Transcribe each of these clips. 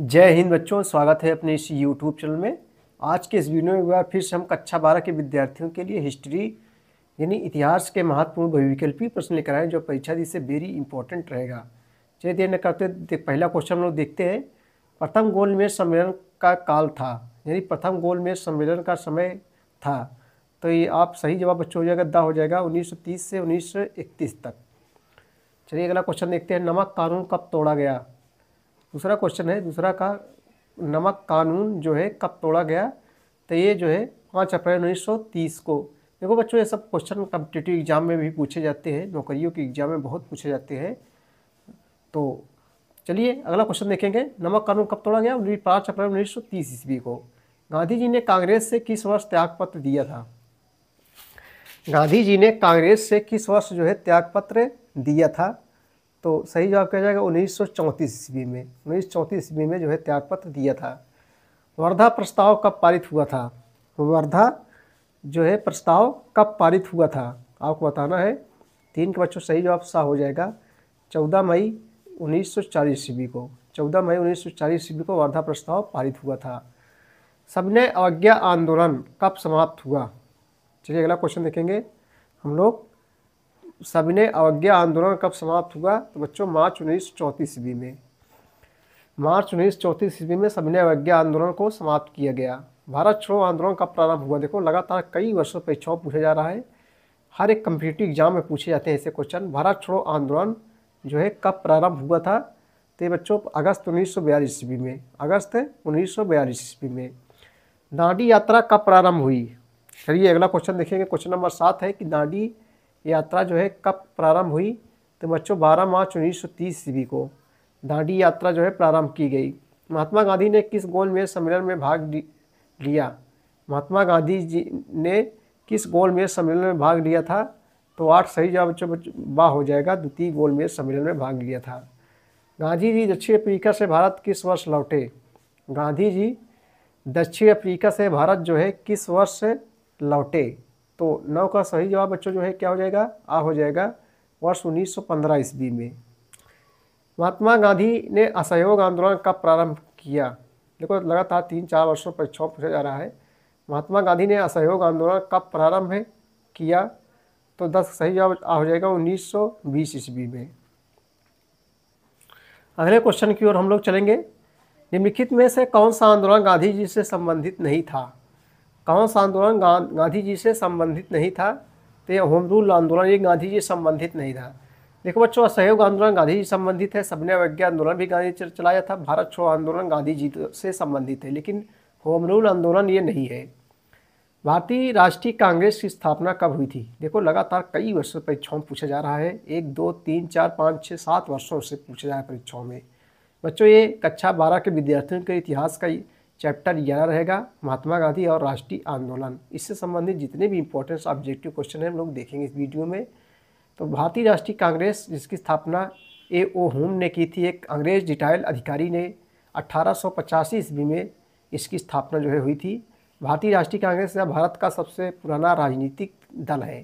जय हिंद बच्चों स्वागत है अपने इस यूट्यूब चैनल में आज के इस वीडियो में एक बार फिर से हम कक्षा बारह के विद्यार्थियों के लिए हिस्ट्री यानी इतिहास के महत्वपूर्ण बहुविकल्पी प्रश्न लेकर आए जो परीक्षा दी से वेरी इंपॉर्टेंट रहेगा चलिए देर न करते पहला क्वेश्चन हम लोग देखते हैं प्रथम गोलमेज सम्मेलन का काल था यानी प्रथम गोलमेज सम्मेलन का समय था तो ये आप सही जवाब बच्चों हो जाएगा दा हो जाएगा उन्नीस से उन्नीस तक चलिए अगला क्वेश्चन देखते हैं नमक कानून कब तोड़ा गया दूसरा क्वेश्चन है दूसरा का नमक कानून जो है कब तोड़ा गया तो ये जो है पाँच अप्रैल उन्नीस सौ तीस को देखो बच्चों ये सब क्वेश्चन कम्पिटेटिव एग्ज़ाम में भी पूछे जाते हैं नौकरियों के एग्ज़ाम में बहुत पूछे जाते हैं तो चलिए अगला क्वेश्चन देखेंगे नमक कानून कब तोड़ा गया उन्नीस पाँच अप्रैल उन्नीस सौ तीस ईस्वी को गांधी जी ने कांग्रेस से किस वर्ष त्यागपत्र दिया था गांधी जी ने कांग्रेस से किस वर्ष जो है त्यागपत्र दिया था तो सही जवाब क्या जाएगा उन्नीस सौ चौंतीस ईस्वी में उन्नीस चौंतीस ईस्वी में जो है त्यागपत्र दिया था वर्धा प्रस्ताव कब पारित हुआ था वर्धा जो है प्रस्ताव कब पारित हुआ था आपको बताना है तीन के बच्चों सही जवाब सा हो जाएगा चौदह मई उन्नीस सौ चालीस ईस्वी को चौदह मई उन्नीस सौ चालीस ईस्वी को वर्धा प्रस्ताव पारित हुआ था सबने अवज्ञा आंदोलन कब समाप्त हुआ चलिए अगला क्वेश्चन देखेंगे हम लोग सविनय अवज्ञा आंदोलन कब समाप्त हुआ तो बच्चों मार्च उन्नीस चौंतीस ईस्वी में मार्च उन्नीस चौंतीस ईस्वी में सविनय अवज्ञा आंदोलन को समाप्त किया गया भारत छोड़ो आंदोलन कब प्रारंभ हुआ देखो लगातार कई वर्षों परीक्षाओं पूछा जा रहा है हर एक कम्पिटेटिव एग्जाम में पूछे जाते हैं ऐसे क्वेश्चन भारत छोड़ो आंदोलन जो है कब प्रारंभ हुआ था तो बच्चों अगस्त उन्नीस सौ बयालीस ईस्वी में अगस्त उन्नीस सौ बयालीस ईस्वी में दांडी यात्रा कब प्रारंभ हुई चलिए अगला क्वेश्चन देखेंगे क्वेश्चन नंबर सात है कि दांडी यात्रा जो है कब प्रारंभ हुई तो बच्चों 12 मार्च 1930 ईस्वी को दांडी यात्रा जो है प्रारंभ की गई महात्मा गांधी ने किस गोलमेज सम्मेलन में भाग लिया महात्मा गांधी जी ने किस गोलमेज सम्मेलन में भाग लिया था तो आठ सही जवाब बच्चों बा हो जाएगा द्वितीय गोलमेज सम्मेलन में भाग लिया था गांधी जी दक्षिण अफ्रीका से भारत किस वर्ष लौटे गांधी जी दक्षिण अफ्रीका से भारत जो है किस वर्ष लौटे तो नौ का सही जवाब बच्चों जो है क्या हो जाएगा आ हो जाएगा वर्ष 1915 ईस्वी में महात्मा गांधी ने असहयोग आंदोलन का प्रारंभ किया देखो लगातार तीन चार वर्षों परीक्षाओं पूछा जा रहा है महात्मा गांधी ने असहयोग आंदोलन का प्रारंभ है किया तो दस सही जवाब आ हो जाएगा 1920 ईस्वी में अगले क्वेश्चन की ओर हम लोग चलेंगे निम्नलिखित में से कौन सा आंदोलन गांधी जी से संबंधित नहीं था कौन सा आंदोलन गांधी जी से संबंधित नहीं था तो यह होम रूल आंदोलन ये गांधी जी संबंधित नहीं था देखो बच्चों असहयोग आंदोलन गांधी जी संबंधित है सबने अवज्ञा आंदोलन भी गांधी जी चलाया था भारत छोड़ो आंदोलन गांधी जी तो से संबंधित है लेकिन होम रूल आंदोलन ये नहीं है भारतीय राष्ट्रीय कांग्रेस की स्थापना कब हुई थी देखो लगातार कई वर्षों परीक्षाओं में पूछा जा रहा है एक दो तीन चार पाँच छः सात वर्षों से पूछा जा रहा है परीक्षाओं में बच्चों ये कक्षा बारह के विद्यार्थियों के इतिहास का ही चैप्टर ग्यारह रहेगा महात्मा गांधी और राष्ट्रीय आंदोलन इससे संबंधित जितने भी इंपॉर्टेंट ऑब्जेक्टिव क्वेश्चन हैं हम लोग देखेंगे इस वीडियो में तो भारतीय राष्ट्रीय कांग्रेस जिसकी स्थापना ए ओ होम ने की थी एक अंग्रेज रिटायर्ड अधिकारी ने अट्ठारह ईस्वी में इसकी स्थापना जो है हुई थी भारतीय राष्ट्रीय कांग्रेस या भारत का सबसे पुराना राजनीतिक दल है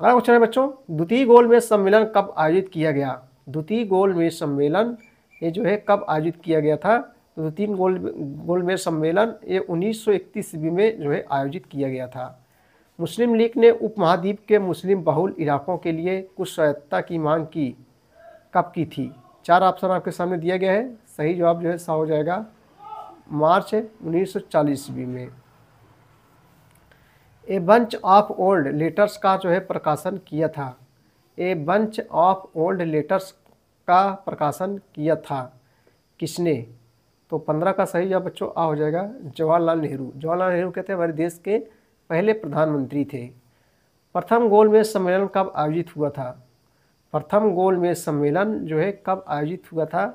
अगला क्वेश्चन है बच्चों द्वितीय गोलमेज सम्मेलन कब आयोजित किया गया द्वितीय गोलमेज सम्मेलन ये जो है कब आयोजित किया गया था तो तीन गोल गोलमेज सम्मेलन ये 1931 ईस्वी में जो है आयोजित किया गया था मुस्लिम लीग ने उपमहाद्वीप के मुस्लिम बहुल इलाकों के लिए कुछ स्वायत्ता की मांग की कब की थी चार ऑप्शन आपके सामने दिया गया है सही जवाब जो है सा हो जाएगा मार्च उन्नीस ईस्वी में a bunch of old letters का जो है प्रकाशन किया था a bunch of old letters का प्रकाशन किया था किसने तो पंद्रह का सही जवाब बच्चों आ हो जाएगा जवाहरलाल नेहरू जवाहरलाल नेहरू कहते हैं हमारे देश के पहले प्रधानमंत्री थे प्रथम गोलमेज सम्मेलन कब आयोजित हुआ था प्रथम गोलमेज सम्मेलन जो है कब आयोजित हुआ था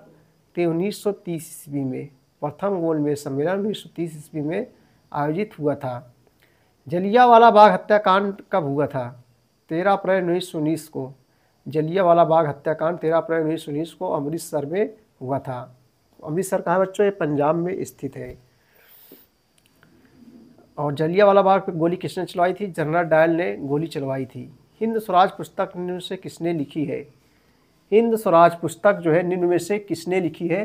तो उन्नीस सौ तीस ईस्वी में प्रथम गोलमेज सम्मेलन उन्नीस सौ तीस ईस्वी में आयोजित हुआ था जलियावाला बाग हत्याकांड कब हुआ था तेरह अप्रैल उन्नीस सौ उन्नीस को जलियावाला बाग हत्याकांड तेरह अप्रैल उन्नीस सौ उन्नीस को अमृतसर में हुआ था अमृतसर कहाँ बच्चों ये पंजाब में स्थित है और जलियावाला बाग पर गोली किसने चलवाई थी जनरल डायल ने गोली चलवाई थी हिंद स्वराज पुस्तक निम्न से किसने लिखी है हिंद स्वराज पुस्तक जो है निम्न में से किसने लिखी है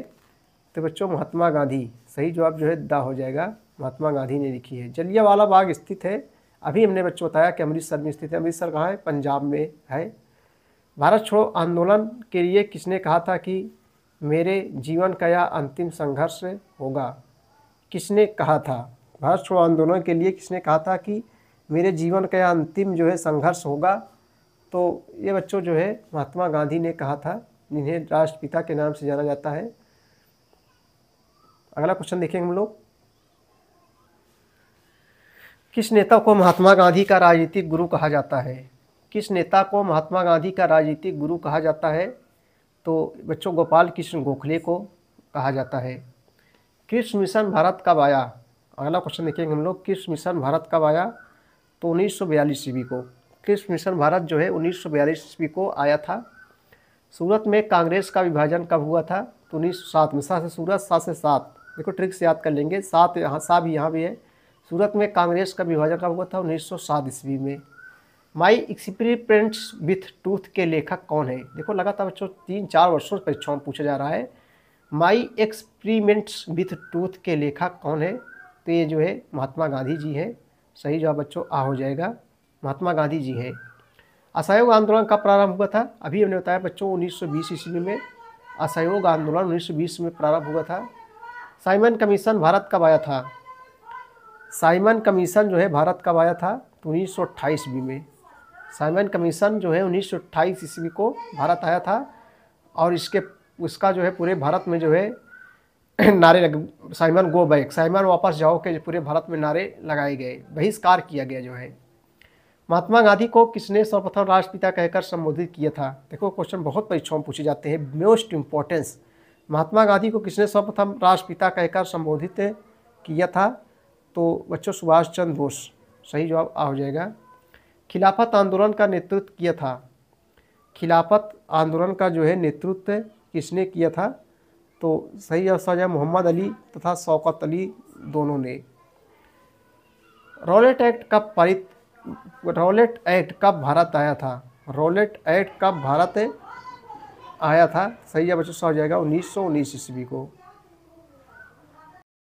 तो बच्चों महात्मा गांधी सही जवाब जो है दा हो जाएगा महात्मा गांधी ने लिखी है जलियावाला बाग स्थित है अभी हमने बच्चों बताया कि अमृतसर में स्थित है अमृतसर कहाँ है पंजाब में है भारत छोड़ो आंदोलन के लिए किसने कहा था कि मेरे जीवन का यह अंतिम संघर्ष होगा किसने कहा था भारत छोड़ो आंदोलन के लिए किसने कहा था कि मेरे जीवन का यह अंतिम जो है संघर्ष होगा तो ये बच्चों जो है महात्मा गांधी ने कहा था जिन्हें राष्ट्रपिता के नाम से जाना जाता है अगला क्वेश्चन देखेंगे हम लोग किस नेता को महात्मा गांधी का राजनीतिक गुरु कहा जाता है किस नेता को महात्मा गांधी का राजनीतिक गुरु कहा जाता है तो बच्चों गोपाल कृष्ण गोखले को कहा जाता है कृष्ण मिशन भारत कब आया अगला क्वेश्चन देखेंगे हम लोग कृष्ण मिशन भारत कब आया तो उन्नीस सौ बयालीस ईस्वी को कृष्ण मिशन भारत जो है उन्नीस सौ बयालीस ईस्वी को आया था सूरत में कांग्रेस का विभाजन कब हुआ था तो उन्नीस सौ सात में सात से सूरत सात से सात देखो ट्रिक से याद कर लेंगे सात यहाँ सा भी यहाँ भी है सूरत में कांग्रेस का विभाजन कब हुआ था उन्नीस सौ सात ईस्वी में माई एक्सपीरियंस विथ टूथ के लेखक कौन है देखो लगातार बच्चों तीन चार वर्षों से परीक्षाओं में पूछा जा रहा है माई एक्सपेरिमेंट्स विथ टूथ के लेखक कौन है तो ये जो है महात्मा गांधी जी हैं सही जवाब बच्चों आ हो जाएगा महात्मा गांधी जी है असहयोग आंदोलन का प्रारंभ हुआ था अभी हमने बताया बच्चों 1920 ईस्वी में असहयोग आंदोलन 1920 में प्रारंभ हुआ था साइमन कमीशन भारत कब आया था साइमन कमीशन जो है भारत कब आया था तो उन्नीस सौ अट्ठाईस में साइमन कमीशन जो है उन्नीस सौ अट्ठाईस ईस्वी को भारत आया था और इसके उसका जो है पूरे भारत में जो है नारे लग साइमन गो बैक साइमन वापस जाओ के पूरे भारत में नारे लगाए गए बहिष्कार किया गया जो है महात्मा गांधी को किसने सर्वप्रथम राष्ट्रपिता कहकर संबोधित किया था देखो क्वेश्चन बहुत परीक्षाओं पूछे जाते हैं मोस्ट इम्पोर्टेंस महात्मा गांधी को किसने सर्वप्रथम राष्ट्रपिता कहकर संबोधित किया था तो बच्चों सुभाष चंद्र बोस सही जवाब आ हो जाएगा खिलाफत आंदोलन का नेतृत्व किया था खिलाफत आंदोलन का जो है नेतृत्व किसने किया था तो सही अफसर मोहम्मद अली तथा शौकत अली दोनों ने रॉलेट एक्ट कब पारित रॉलेट एक्ट कब भारत आया था रॉलेट एक्ट कब भारत आया था सही बच्चों हो जाएगा उन्नीस सौ उन्नीस ईस्वी को